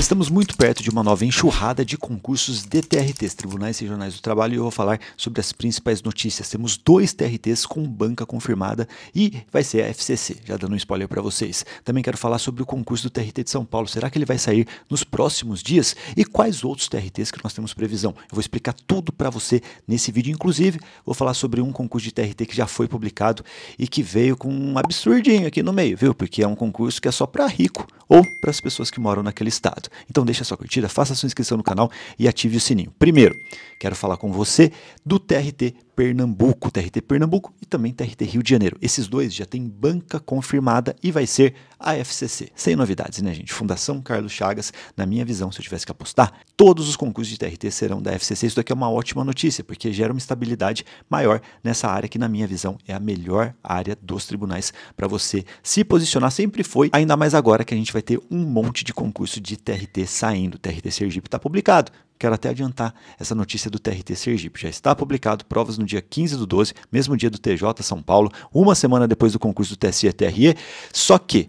Estamos muito perto de uma nova enxurrada de concursos de TRTs, Tribunais Regionais do Trabalho, e eu vou falar sobre as principais notícias. Temos dois TRTs com banca confirmada e vai ser a FCC, já dando um spoiler para vocês. Também quero falar sobre o concurso do TRT de São Paulo. Será que ele vai sair nos próximos dias? E quais outros TRTs que nós temos previsão? Eu vou explicar tudo para você nesse vídeo. Inclusive, vou falar sobre um concurso de TRT que já foi publicado e que veio com um absurdinho aqui no meio, viu? Porque é um concurso que é só para rico ou para as pessoas que moram naquele estado gosta. Então deixa sua curtida, faça sua inscrição no canal e ative o sininho. Primeiro, quero falar com você do TRT Pernambuco, TRT Pernambuco e também TRT Rio de Janeiro. Esses dois já têm banca confirmada e vai ser a FCC. Sem novidades, né, gente? Fundação Carlos Chagas, na minha visão, se eu tivesse que apostar, todos os concursos de TRT serão da FCC. Isso daqui é uma ótima notícia, porque gera uma estabilidade maior nessa área que, na minha visão, é a melhor área dos tribunais para você se posicionar. Sempre foi, ainda mais agora que a gente vai ter um monte de concurso de TRT saindo. TRT Sergipe está publicado. Quero até adiantar essa notícia do TRT Sergipe. Já está publicado provas no dia 15 do 12, mesmo dia do TJ São Paulo, uma semana depois do concurso do TSE-TRE. Só que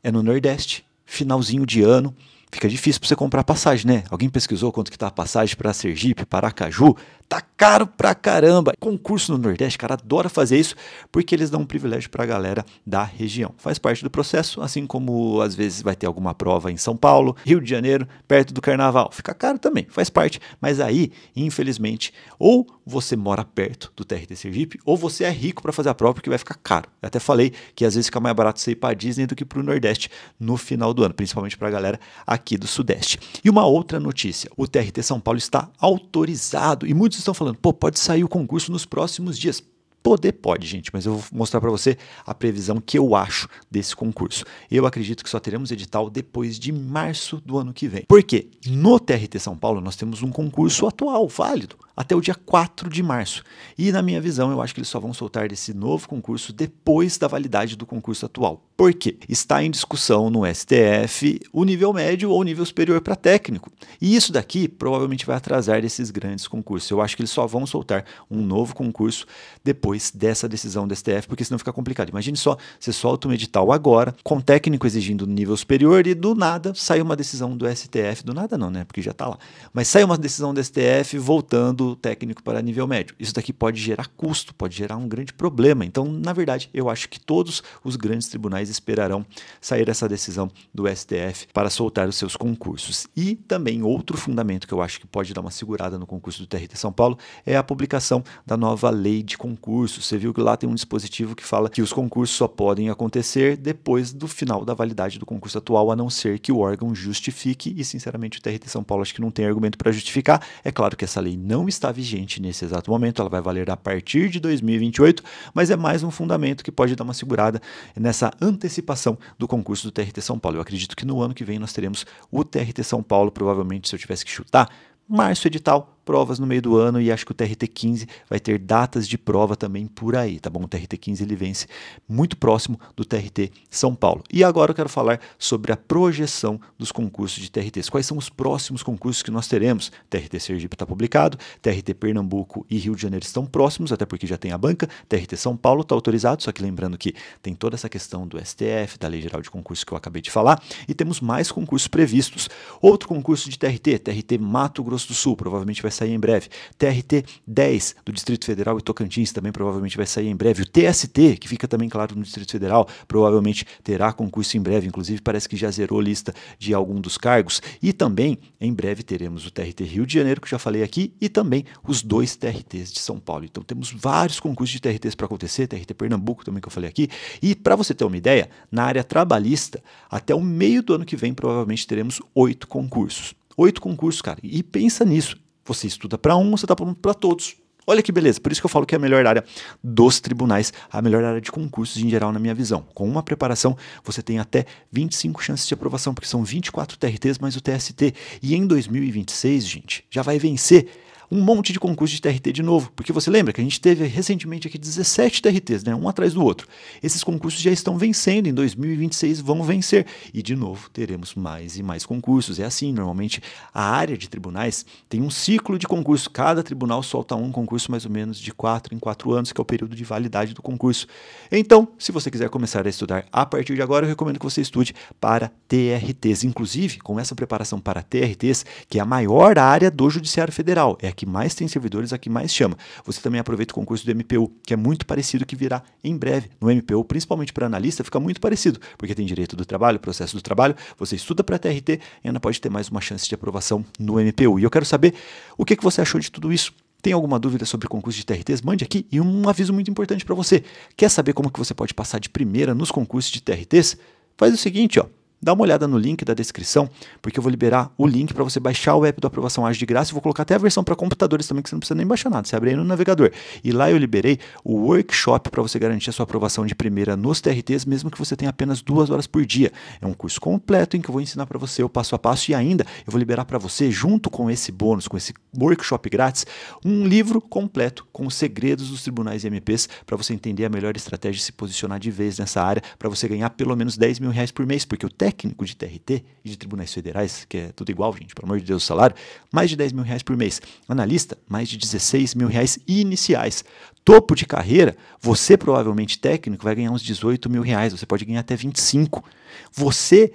é no Nordeste, finalzinho de ano, fica difícil para você comprar passagem, né? Alguém pesquisou quanto que tá a passagem para Sergipe, Paracaju? Tá caro pra caramba. Concurso no Nordeste, cara, adora fazer isso porque eles dão um privilégio para a galera da região. Faz parte do processo, assim como às vezes vai ter alguma prova em São Paulo, Rio de Janeiro, perto do Carnaval. Fica caro também, faz parte, mas aí, infelizmente, ou você mora perto do TRT Sergipe, ou você é rico para fazer a prova, porque vai ficar caro. Eu até falei que às vezes fica mais barato você ir para Disney do que para o Nordeste no final do ano, principalmente para a galera aqui do Sudeste. E uma outra notícia: o TRT São Paulo está autorizado e muitos estão falando, pô, pode sair o concurso nos próximos dias. Poder pode, gente, mas eu vou mostrar para você a previsão que eu acho desse concurso. Eu acredito que só teremos edital depois de março do ano que vem. Porque no TRT São Paulo nós temos um concurso atual, válido até o dia 4 de março. E, na minha visão, eu acho que eles só vão soltar esse novo concurso depois da validade do concurso atual. Por quê? Está em discussão no STF o nível médio ou nível superior para técnico. E isso daqui provavelmente vai atrasar esses grandes concursos. Eu acho que eles só vão soltar um novo concurso depois dessa decisão do STF, porque senão fica complicado. Imagine só, você solta um edital agora, com técnico exigindo nível superior, e do nada sai uma decisão do STF. Do nada não, né? Porque já está lá. Mas sai uma decisão do STF voltando do técnico para nível médio. Isso daqui pode gerar custo, pode gerar um grande problema. Então, na verdade, eu acho que todos os grandes tribunais esperarão sair essa decisão do STF para soltar os seus concursos. E também outro fundamento que eu acho que pode dar uma segurada no concurso do TRT São Paulo é a publicação da nova lei de concurso. Você viu que lá tem um dispositivo que fala que os concursos só podem acontecer depois do final da validade do concurso atual, a não ser que o órgão justifique. E, sinceramente, o TRT São Paulo acho que não tem argumento para justificar. É claro que essa lei não está vigente nesse exato momento, ela vai valer a partir de 2028, mas é mais um fundamento que pode dar uma segurada nessa antecipação do concurso do TRT São Paulo. Eu acredito que no ano que vem nós teremos o TRT São Paulo, provavelmente, se eu tivesse que chutar, março edital, provas no meio do ano e acho que o TRT 15 vai ter datas de prova também por aí, tá bom? O TRT 15 ele vence muito próximo do TRT São Paulo. E agora eu quero falar sobre a projeção dos concursos de TRTs. Quais são os próximos concursos que nós teremos? TRT Sergipe está publicado, TRT Pernambuco e Rio de Janeiro estão próximos, até porque já tem a banca, TRT São Paulo está autorizado, só que lembrando que tem toda essa questão do STF, da Lei Geral de Concurso que eu acabei de falar, e temos mais concursos previstos. Outro concurso de TRT, TRT Mato Grosso do Sul, provavelmente vai sair em breve. TRT 10 do Distrito Federal e Tocantins também provavelmente vai sair em breve. O TST, que fica também claro no Distrito Federal, provavelmente terá concurso em breve. Inclusive, parece que já zerou a lista de algum dos cargos. E também, em breve, teremos o TRT Rio de Janeiro, que já falei aqui, e também os dois TRTs de São Paulo. Então, temos vários concursos de TRTs para acontecer, TRT Pernambuco também que eu falei aqui. E, para você ter uma ideia, na área trabalhista, até o meio do ano que vem, provavelmente teremos oito concursos. Oito concursos, cara. E pensa nisso. Você estuda para um, você está para todos. Olha que beleza, por isso que eu falo que é a melhor área dos tribunais, a melhor área de concursos em geral, na minha visão. Com uma preparação, você tem até 25 chances de aprovação, porque são 24 TRTs mais o TST. E em 2026, gente, já vai vencer um monte de concurso de TRT de novo, porque você lembra que a gente teve recentemente aqui 17 TRTs, né, um atrás do outro. Esses concursos já estão vencendo, em 2026 vão vencer, e de novo teremos mais e mais concursos. É assim, normalmente a área de tribunais tem um ciclo de concurso, cada tribunal solta um concurso mais ou menos de 4 em 4 anos, que é o período de validade do concurso. Então, se você quiser começar a estudar a partir de agora, eu recomendo que você estude para TRTs, inclusive com essa preparação para TRTs, que é a maior área do Judiciário Federal, é aqui que mais tem servidores, a que mais chama. Você também aproveita o concurso do MPU, que é muito parecido que virá em breve. No MPU, principalmente para analista, fica muito parecido, porque tem direito do trabalho, processo do trabalho, você estuda para TRT e ainda pode ter mais uma chance de aprovação no MPU. E eu quero saber o que, que você achou de tudo isso. Tem alguma dúvida sobre concurso de TRTs? Mande aqui e um aviso muito importante para você. Quer saber como que você pode passar de primeira nos concursos de TRTs? Faz o seguinte, ó dá uma olhada no link da descrição, porque eu vou liberar o link para você baixar o app do Aprovação Ágil de graça. Eu vou colocar até a versão para computadores também, que você não precisa nem baixar nada. Você abre aí no navegador. E lá eu liberei o workshop para você garantir a sua aprovação de primeira nos TRTs, mesmo que você tenha apenas duas horas por dia. É um curso completo em que eu vou ensinar para você o passo a passo e ainda eu vou liberar para você, junto com esse bônus, com esse workshop grátis, um livro completo com os segredos dos tribunais e MPs para você entender a melhor estratégia e se posicionar de vez nessa área, para você ganhar pelo menos 10 mil reais por mês, porque o TRT técnico de TRT e de tribunais federais, que é tudo igual, gente, pelo amor de Deus, o salário, mais de 10 mil reais por mês. Analista, mais de 16 mil reais iniciais. Topo de carreira, você provavelmente técnico vai ganhar uns 18 mil reais, você pode ganhar até 25. Você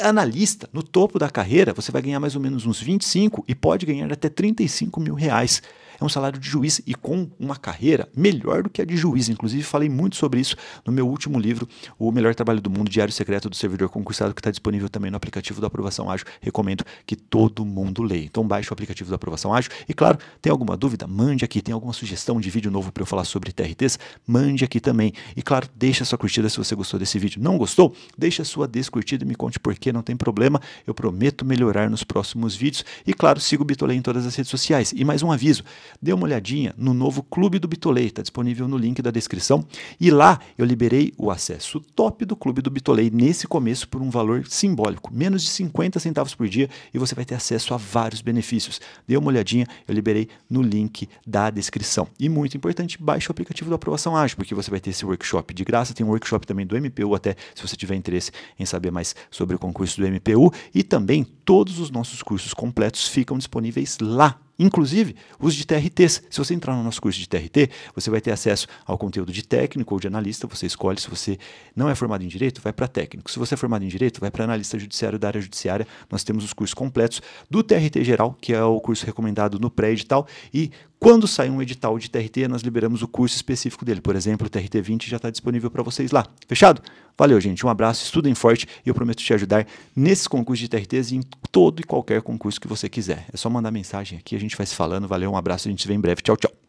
analista, no topo da carreira, você vai ganhar mais ou menos uns 25 e pode ganhar até 35 mil reais é um salário de juiz e com uma carreira melhor do que a de juiz. Inclusive, falei muito sobre isso no meu último livro, O Melhor Trabalho do Mundo, Diário Secreto do Servidor Concursado, que está disponível também no aplicativo da Aprovação Ágil. Recomendo que todo mundo leia. Então, baixe o aplicativo da Aprovação Ágil. E, claro, tem alguma dúvida? Mande aqui. Tem alguma sugestão de vídeo novo para eu falar sobre TRTs? Mande aqui também. E, claro, deixa sua curtida se você gostou desse vídeo. Não gostou? Deixa sua descurtida e me conte por quê. não tem problema. Eu prometo melhorar nos próximos vídeos. E, claro, siga o Bitolei em todas as redes sociais. E mais um aviso: dê uma olhadinha no novo Clube do Bitolei, está disponível no link da descrição. E lá eu liberei o acesso top do Clube do Bitolei nesse começo por um valor simbólico, menos de 50 centavos por dia, e você vai ter acesso a vários benefícios. Dê uma olhadinha, eu liberei no link da descrição. E muito importante, baixe o aplicativo da aprovação ágil, porque você vai ter esse workshop de graça, tem um workshop também do MPU, até se você tiver interesse em saber mais sobre o concurso do MPU, e também todos os nossos cursos completos ficam disponíveis lá Inclusive os de TRTs. Se você entrar no nosso curso de TRT, você vai ter acesso ao conteúdo de técnico ou de analista. Você escolhe. Se você não é formado em direito, vai para técnico. Se você é formado em direito, vai para analista judiciário da área judiciária. Nós temos os cursos completos do TRT geral, que é o curso recomendado no pré-edital, e quando sai um edital de TRT, nós liberamos o curso específico dele. Por exemplo, o TRT 20 já está disponível para vocês lá. Fechado? Valeu, gente. Um abraço, estudem forte e eu prometo te ajudar nesses concursos de TRTs e em todo e qualquer concurso que você quiser. É só mandar mensagem aqui, a gente vai se falando. Valeu, um abraço, a gente se vê em breve. Tchau, tchau.